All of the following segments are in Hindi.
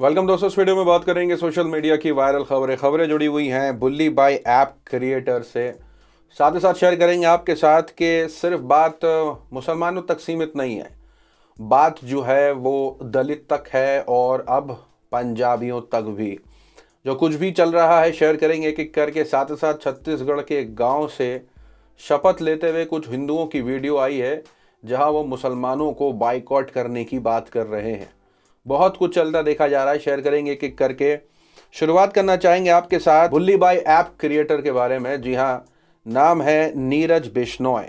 वेलकम दोस्तों इस वीडियो में बात करेंगे सोशल मीडिया की वायरल खबरें खबरें जुड़ी हुई हैं बुल्ली बाय ऐप क्रिएटर से साथ ही साथ शेयर करेंगे आपके साथ कि सिर्फ बात मुसलमानों तक सीमित नहीं है बात जो है वो दलित तक है और अब पंजाबियों तक भी जो कुछ भी चल रहा है शेयर करेंगे एक एक करके साथ ही साथ छत्तीसगढ़ के गाँव से शपथ लेते हुए कुछ हिंदुओं की वीडियो आई है जहाँ वो मुसलमानों को बाइकआउट करने की बात कर रहे हैं बहुत कुछ चलता देखा जा रहा है शेयर करेंगे एक एक करके शुरुआत करना चाहेंगे आपके साथ बुल्ली बाई ऐप क्रिएटर के बारे में जी हाँ नाम है नीरज बिश्नोय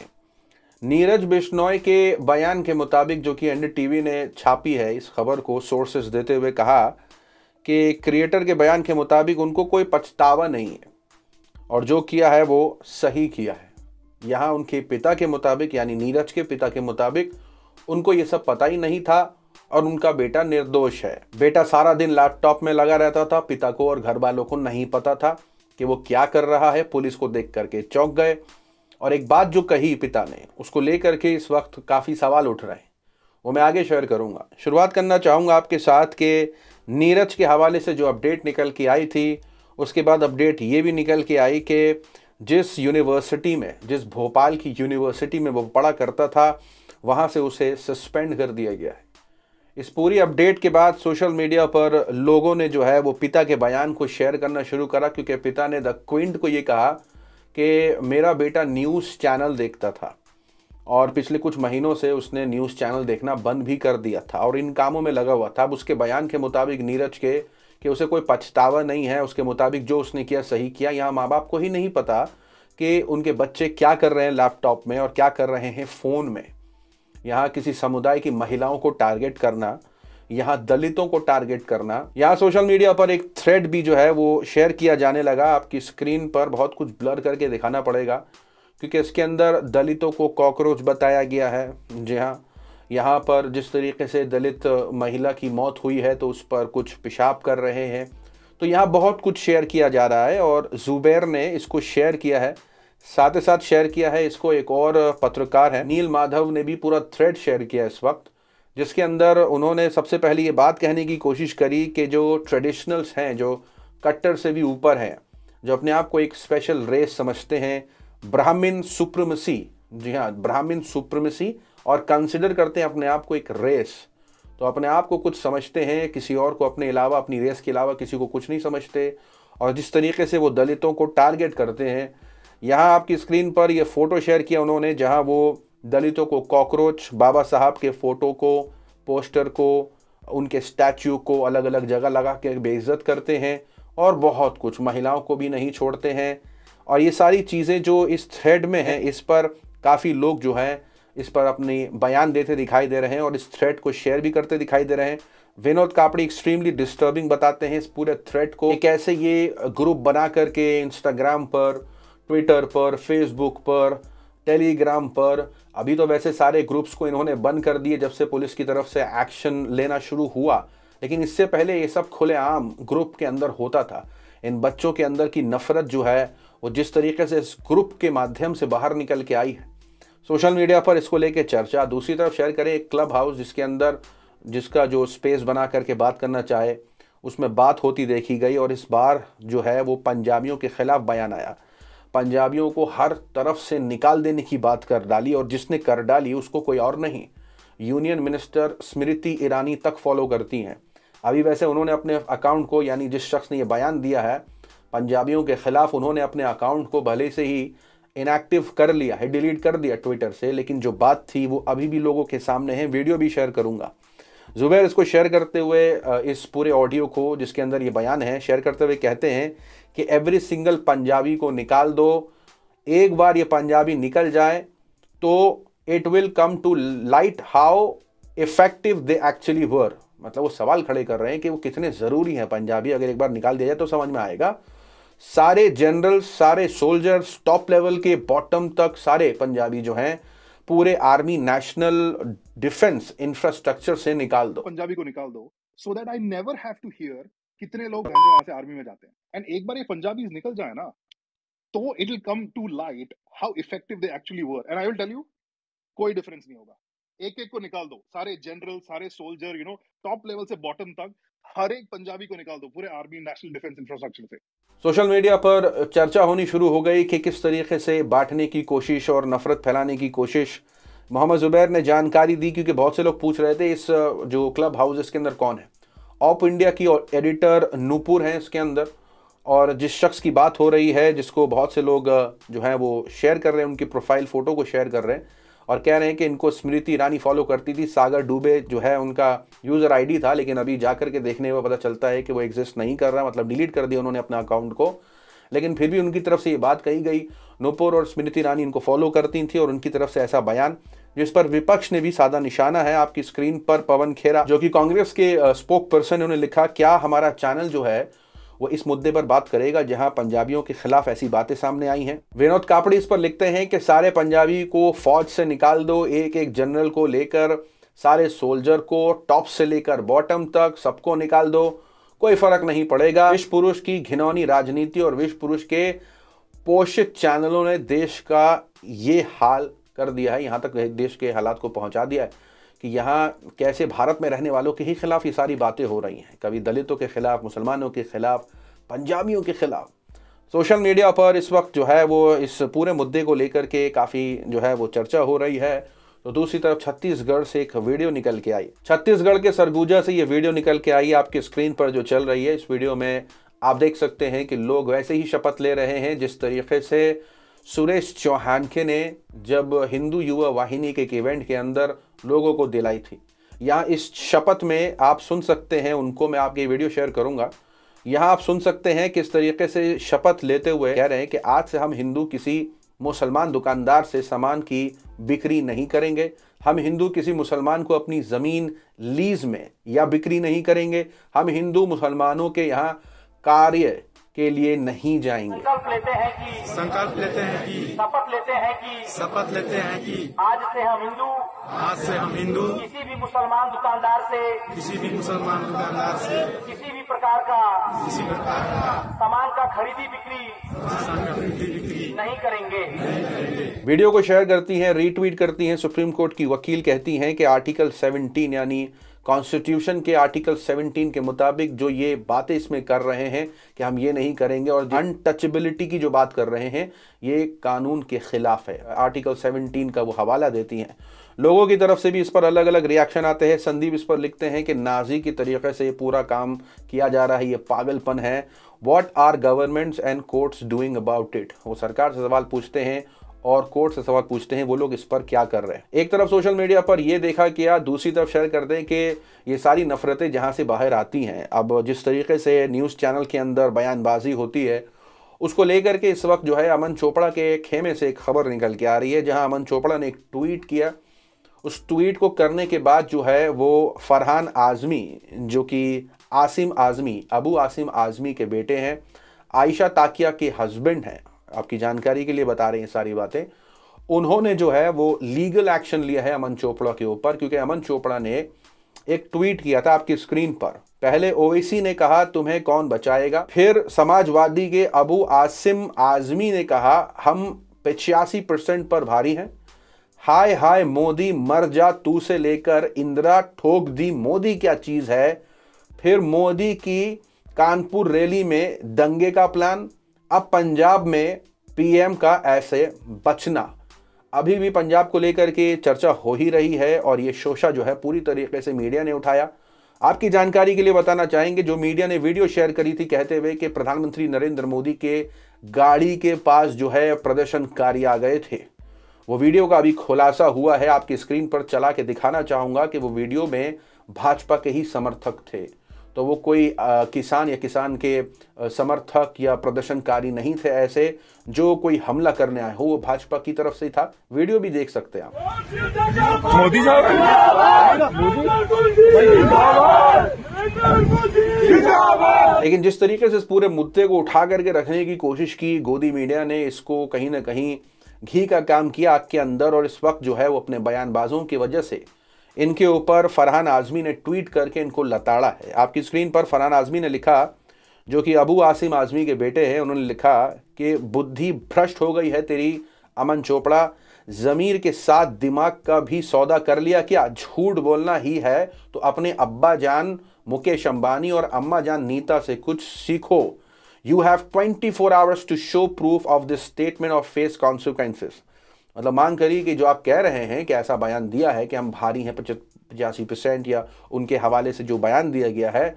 नीरज बिश्नोय के बयान के मुताबिक जो कि एन टीवी ने छापी है इस खबर को सोर्सेस देते हुए कहा कि क्रिएटर के बयान के मुताबिक उनको कोई पछतावा नहीं है और जो किया है वो सही किया है यहाँ उनके पिता के मुताबिक यानी नीरज के पिता के मुताबिक उनको ये सब पता ही नहीं था और उनका बेटा निर्दोष है बेटा सारा दिन लैपटॉप में लगा रहता था पिता को और घर वालों को नहीं पता था कि वो क्या कर रहा है पुलिस को देख करके चौंक गए और एक बात जो कही पिता ने उसको लेकर के इस वक्त काफ़ी सवाल उठ रहे हैं वो मैं आगे शेयर करूंगा शुरुआत करना चाहूँगा आपके साथ के नीरज के हवाले से जो अपडेट निकल के आई थी उसके बाद अपडेट ये भी निकल के आई कि जिस यूनिवर्सिटी में जिस भोपाल की यूनिवर्सिटी में वो पढ़ा करता था वहाँ से उसे सस्पेंड कर दिया गया है इस पूरी अपडेट के बाद सोशल मीडिया पर लोगों ने जो है वो पिता के बयान को शेयर करना शुरू करा क्योंकि पिता ने द क्विंट को ये कहा कि मेरा बेटा न्यूज़ चैनल देखता था और पिछले कुछ महीनों से उसने न्यूज़ चैनल देखना बंद भी कर दिया था और इन कामों में लगा हुआ था अब उसके बयान के मुताबिक नीरज के कि उसे कोई पछतावा नहीं है उसके मुताबिक जो उसने किया सही किया यहाँ माँ बाप को ही नहीं पता कि उनके बच्चे क्या कर रहे हैं लैपटॉप में और क्या कर रहे हैं फ़ोन में यहाँ किसी समुदाय की महिलाओं को टारगेट करना यहाँ दलितों को टारगेट करना यहाँ सोशल मीडिया पर एक थ्रेड भी जो है वो शेयर किया जाने लगा आपकी स्क्रीन पर बहुत कुछ ब्लर करके दिखाना पड़ेगा क्योंकि इसके अंदर दलितों को कॉकरोच बताया गया है जी हाँ यहाँ पर जिस तरीके से दलित महिला की मौत हुई है तो उस पर कुछ पेशाब कर रहे हैं तो यहाँ बहुत कुछ शेयर किया जा रहा है और ज़ुबैर ने इसको शेयर किया है साथ ही साथ शेयर किया है इसको एक और पत्रकार है नील माधव ने भी पूरा थ्रेड शेयर किया इस वक्त जिसके अंदर उन्होंने सबसे पहले ये बात कहने की कोशिश करी कि जो ट्रेडिशनल्स हैं जो कट्टर से भी ऊपर हैं जो अपने आप को एक स्पेशल रेस समझते हैं ब्राह्मण सुप्रमसी जी हाँ ब्राह्मण सुप्रमसी और कंसिडर करते हैं अपने आप को एक रेस तो अपने आप को कुछ समझते हैं किसी और को अपने अलावा अपनी रेस के अलावा किसी को कुछ नहीं समझते और जिस तरीके से वो दलितों को टारगेट करते हैं यहाँ आपकी स्क्रीन पर यह फ़ोटो शेयर किया उन्होंने जहाँ वो दलितों को कॉकरोच बाबा साहब के फ़ोटो को पोस्टर को उनके स्टैचू को अलग अलग जगह लगा के बेइज्जत करते हैं और बहुत कुछ महिलाओं को भी नहीं छोड़ते हैं और ये सारी चीज़ें जो इस थ्रेड में हैं इस पर काफ़ी लोग जो हैं इस पर अपने बयान देते दिखाई दे रहे हैं और इस थ्रेड को शेयर भी करते दिखाई दे रहे हैं विनोद कापड़ी एक्सट्रीमली डिस्टर्बिंग बताते हैं इस पूरे थ्रेड को कैसे ये ग्रुप बना करके इंस्टाग्राम पर ट्विटर पर फेसबुक पर टेलीग्राम पर अभी तो वैसे सारे ग्रुप्स को इन्होंने बंद कर दिए जब से पुलिस की तरफ से एक्शन लेना शुरू हुआ लेकिन इससे पहले ये सब खुलेआम ग्रुप के अंदर होता था इन बच्चों के अंदर की नफरत जो है वो जिस तरीके से इस ग्रुप के माध्यम से बाहर निकल के आई है सोशल मीडिया पर इसको लेके चर्चा दूसरी तरफ शेयर करें एक क्लब हाउस जिसके अंदर जिसका जो स्पेस बना करके बात करना चाहे उसमें बात होती देखी गई और इस बार जो है वो पंजाबियों के ख़िलाफ़ बयान आया पंजाबियों को हर तरफ से निकाल देने की बात कर डाली और जिसने कर डाली उसको कोई और नहीं यूनियन मिनिस्टर स्मृति ईरानी तक फॉलो करती हैं अभी वैसे उन्होंने अपने अकाउंट को यानी जिस शख्स ने यह बयान दिया है पंजाबियों के ख़िलाफ़ उन्होंने अपने अकाउंट को भले से ही इनएक्टिव कर लिया है डिलीट कर दिया ट्विटर से लेकिन जो बात थी वो अभी भी लोगों के सामने है वीडियो भी शेयर करूंगा ज़ुबैर इसको शेयर करते हुए इस पूरे ऑडियो को जिसके अंदर ये बयान है शेयर करते हुए कहते हैं कि एवरी सिंगल पंजाबी को निकाल दो एक बार ये पंजाबी निकल जाए तो it will come to light how effective they actually were मतलब वो सवाल खड़े कर रहे हैं कि वो कितने ज़रूरी हैं पंजाबी अगर एक बार निकाल दिया जाए तो समझ में आएगा सारे जनरल सारे सोल्जर्स टॉप लेवल के बॉटम तक सारे पंजाबी जो हैं पूरे आर्मी नेशनल डिफेंस इंफ्रास्ट्रक्चर से निकाल दो पंजाबी को निकाल दो so that I never have to hear कितने लोग से आर्मी में जाते हैं एंड एक बार ये पंजाबीज निकल जाए ना तो it will come to light how effective they actually were and I will tell you कोई डिफरेंस नहीं होगा एक एक को निकाल दो सारे जनरल सारे soldier you know top level से बॉटम तक हर एक पंजाबी को निकाल दो पूरे आर्मी नेशनल डिफेंस इंफ्रास्ट्रक्चर से सोशल मीडिया पर चर्चा होनी शुरू हो गई कि किस तरीके से बांटने की कोशिश और नफरत फैलाने की कोशिश मोहम्मद जुबैर ने जानकारी दी क्योंकि बहुत से लोग पूछ रहे थे इस जो क्लब हाउस इसके अंदर कौन है ऑप इंडिया की एडिटर नूपुर हैं इसके अंदर और जिस शख्स की बात हो रही है जिसको बहुत से लोग जो हैं वो शेयर कर रहे हैं उनकी प्रोफाइल फ़ोटो को शेयर कर रहे हैं और कह रहे हैं कि इनको स्मृति ईरानी फॉलो करती थी सागर डूबे जो है उनका यूज़र आईडी था लेकिन अभी जा कर के देखने में पता चलता है कि वो एग्जिस्ट नहीं कर रहा मतलब डिलीट कर दिया उन्होंने अपना अकाउंट को लेकिन फिर भी उनकी तरफ से ये बात कही गई नूपुर और स्मृति ईरानी इनको फॉलो करती थी और उनकी तरफ से ऐसा बयान जिस पर विपक्ष ने भी साधा निशाना है आपकी स्क्रीन पर पवन खेरा जो कि कांग्रेस के स्पोक पर्सन उन्होंने लिखा क्या हमारा चैनल जो है वो इस मुद्दे पर बात करेगा जहां पंजाबियों के खिलाफ ऐसी बातें सामने आई हैं विनोद कापड़ी इस पर लिखते हैं कि सारे पंजाबी को फौज से निकाल दो एक एक जनरल को लेकर सारे सोल्जर को टॉप से लेकर बॉटम तक सबको निकाल दो कोई फर्क नहीं पड़ेगा विश्व पुरुष की घिनौनी राजनीति और विश्व पुरुष के पोषित चैनलों ने देश का ये हाल कर दिया है यहाँ तक देश के हालात को पहुँचा दिया है कि यहाँ कैसे भारत में रहने वालों के ही खिलाफ ये सारी बातें हो रही हैं कभी दलितों के खिलाफ मुसलमानों के खिलाफ पंजाबियों के खिलाफ सोशल मीडिया पर इस वक्त जो है वो इस पूरे मुद्दे को लेकर के काफ़ी जो है वो चर्चा हो रही है तो दूसरी तरफ छत्तीसगढ़ से एक वीडियो निकल के आई छत्तीसगढ़ के सरगुजा से ये वीडियो निकल के आई आपके स्क्रीन पर जो चल रही है इस वीडियो में आप देख सकते हैं कि लोग वैसे ही शपथ ले रहे हैं जिस तरीके से सुरेश के ने जब हिंदू युवा वाहिनी के एक इवेंट के अंदर लोगों को दिलाई थी यहाँ इस शपथ में आप सुन सकते हैं उनको मैं आपकी वीडियो शेयर करूँगा यहाँ आप सुन सकते हैं किस तरीके से शपथ लेते हुए कह रहे हैं कि आज से हम हिंदू किसी मुसलमान दुकानदार से सामान की बिक्री नहीं करेंगे हम हिंदू किसी मुसलमान को अपनी ज़मीन लीज में या बिक्री नहीं करेंगे हम हिंदू मुसलमानों के यहाँ कार्य के लिए नहीं जाएंगे संकल्प लेते हैं कि संकल्प लेते हैं कि शपथ लेते हैं कि शपथ लेते हैं कि आज से हम हिंदू आज से हम हिंदू किसी भी मुसलमान दुकानदार से किसी भी मुसलमान दुकानदार से किसी भी प्रकार का किसी प्रकार का सामान का खरीदी बिक्री नहीं करेंगे वीडियो को शेयर करती हैं रीट्वीट करती हैं सुप्रीम कोर्ट की वकील कहती हैं कि आर्टिकल 17 यानी कॉन्स्टिट्यूशन के आर्टिकल 17 के मुताबिक जो ये बातें इसमें कर रहे हैं कि हम ये नहीं करेंगे और अनटचबिलिटी की जो बात कर रहे हैं ये कानून के ख़िलाफ़ है आर्टिकल 17 का वो हवाला देती हैं लोगों की तरफ से भी इस पर अलग अलग रिएक्शन आते हैं संदीप इस पर लिखते हैं कि नाजी के तरीक़े से ये पूरा काम किया जा रहा है ये पागलपन है what are governments and courts doing about it वो सरकार से सवाल पूछते हैं और कोर्ट से सवाल पूछते हैं वो लोग इस पर क्या कर रहे हैं एक तरफ सोशल मीडिया पर यह देखा गया दूसरी तरफ शेयर कर दें कि ये सारी नफरतें जहाँ से बाहर आती हैं अब जिस तरीके से न्यूज़ चैनल के अंदर बयानबाजी होती है उसको लेकर के इस वक्त जो है अमन चोपड़ा के खेमे से एक खबर निकल के आ रही है जहां अमन चोपड़ा ने एक ट्वीट किया उस ट्वीट को करने के बाद जो है वो फरहान आज़मी जो कि आसिम आज़मी अबू आसिम आज़मी के बेटे हैं आयशा ताकिया के हस्बैंड हैं आपकी जानकारी के लिए बता रहे हैं सारी बातें उन्होंने जो है वो लीगल एक्शन लिया है अमन चोपड़ा के ऊपर क्योंकि अमन चोपड़ा ने एक ट्वीट किया था आपकी स्क्रीन पर पहले ओवैसी ने कहा तुम्हें कौन बचाएगा फिर समाजवादी के अबू आसिम आजमी ने कहा हम पचासी परसेंट पर भारी हैं हाय हाय मोदी मर जा तू से लेकर इंदिरा ठोक दी मोदी क्या चीज़ है फिर मोदी की कानपुर रैली में दंगे का प्लान अब पंजाब में पीएम का ऐसे बचना अभी भी पंजाब को लेकर के चर्चा हो ही रही है और ये शोशा जो है पूरी तरीके से मीडिया ने उठाया आपकी जानकारी के लिए बताना चाहेंगे जो मीडिया ने वीडियो शेयर करी थी कहते हुए कि प्रधानमंत्री नरेंद्र मोदी के गाड़ी के पास जो है प्रदर्शनकारी आ गए थे वो वीडियो का अभी खुलासा हुआ है आपकी स्क्रीन पर चला के दिखाना चाहूंगा कि वो वीडियो में भाजपा के ही समर्थक थे तो वो कोई आ, किसान या किसान के समर्थक या प्रदर्शनकारी नहीं थे ऐसे जो कोई हमला करने आए हो वो भाजपा की तरफ से था वीडियो भी देख सकते हैं आप मोदी साहब लेकिन जिस तरीके से इस पूरे मुद्दे को उठा करके रखने की कोशिश की गोदी मीडिया ने इसको कहीं ना कहीं घी का काम किया आग के अंदर और इस वक्त जो है वो अपने बयानबाजों की वजह से इनके ऊपर फरहान आज़मी ने ट्वीट करके इनको लताड़ा है आपकी स्क्रीन पर फरहान आज़मी ने लिखा जो कि अबू आसिम आज़मी के बेटे हैं उन्होंने लिखा कि बुद्धि भ्रष्ट हो गई है तेरी अमन चोपड़ा ज़मीर के साथ दिमाग का भी सौदा कर लिया क्या झूठ बोलना ही है तो अपने अब्बा जान मुकेश अंबानी और अम्मा जान नीता से कुछ सीखो you have twenty four hours to show proof of this statement of face consequences मतलब मांग करी कि जो आप कह रहे हैं कि ऐसा बयान दिया है कि हम भारी हैं पचासी परसेंट या उनके हवाले से जो बयान दिया गया है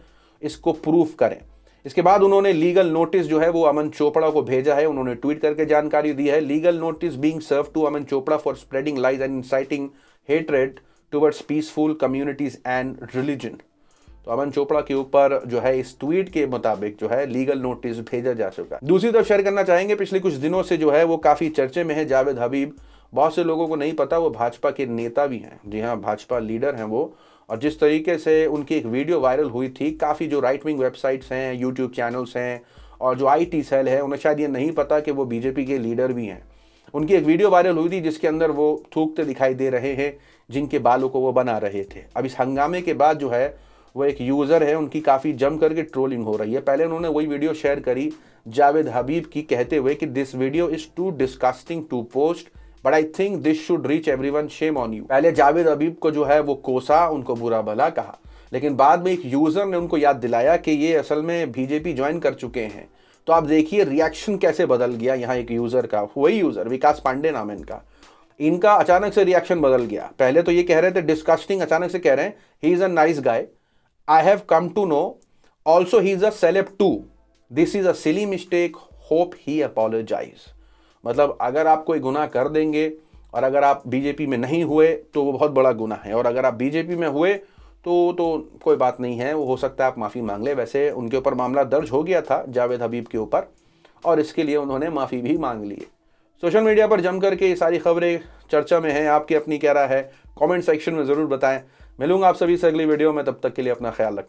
इसको प्रूफ करें इसके बाद उन्होंने लीगल नोटिस जो है वो अमन चोपड़ा को भेजा है उन्होंने ट्वीट करके जानकारी दी है legal notice being serve to Aman Chopra for spreading lies and inciting hatred towards peaceful communities and religion तो अमन चोपड़ा के ऊपर जो है इस ट्वीट के मुताबिक जो है लीगल नोटिस भेजा जा चुका है दूसरी तरफ शेयर करना चाहेंगे पिछले कुछ दिनों से जो है वो काफ़ी चर्चे में है जावेद हबीब बहुत से लोगों को नहीं पता वो भाजपा के नेता भी हैं जी हाँ भाजपा लीडर हैं वो और जिस तरीके से उनकी एक वीडियो वायरल हुई थी काफ़ी जो राइट विंग वेबसाइट्स हैं यूट्यूब चैनल्स हैं और जो आई टी सेल है उन्हें शायद ये नहीं पता कि वो बीजेपी के लीडर भी हैं उनकी एक वीडियो वायरल हुई थी जिसके अंदर वो थूकते दिखाई दे रहे हैं जिनके बालों को वो बना रहे थे अब इस हंगामे के बाद जो है वो एक यूज़र है उनकी काफ़ी जम करके ट्रोलिंग हो रही है पहले उन्होंने वही वीडियो शेयर करी जावेद हबीब की कहते हुए कि this video is too disgusting to post but I think this should reach everyone shame on you पहले जावेद अबीब को जो है वो कोसा उनको बुरा भला कहा लेकिन बाद में एक यूज़र ने उनको याद दिलाया कि ये असल में बीजेपी ज्वाइन कर चुके हैं तो आप देखिए रिएक्शन कैसे बदल गया यहाँ एक यूज़र का वही यूज़र विकास पांडे नाम है इनका इनका अचानक से रिएक्शन बदल गया पहले तो ये कह रहे थे डिस्कस्टिंग अचानक से कह रहे हैं he is a nice guy I have come to know also he is a celeb too this is a silly mistake hope he apologizes मतलब अगर आप कोई गुनाह कर देंगे और अगर आप बीजेपी में नहीं हुए तो वो बहुत बड़ा गुनाह है और अगर आप बीजेपी में हुए तो तो कोई बात नहीं है वो हो सकता है आप माफ़ी मांग लें वैसे उनके ऊपर मामला दर्ज हो गया था जावेद हबीब के ऊपर और इसके लिए उन्होंने माफ़ी भी मांग ली है सोशल मीडिया पर जम करके ये सारी खबरें चर्चा में हैं आपकी अपनी क्या राय है कमेंट सेक्शन में ज़रूर बताएं मिलूंगा आप सभी से अगली वीडियो में तब तक के लिए अपना ख्याल रखें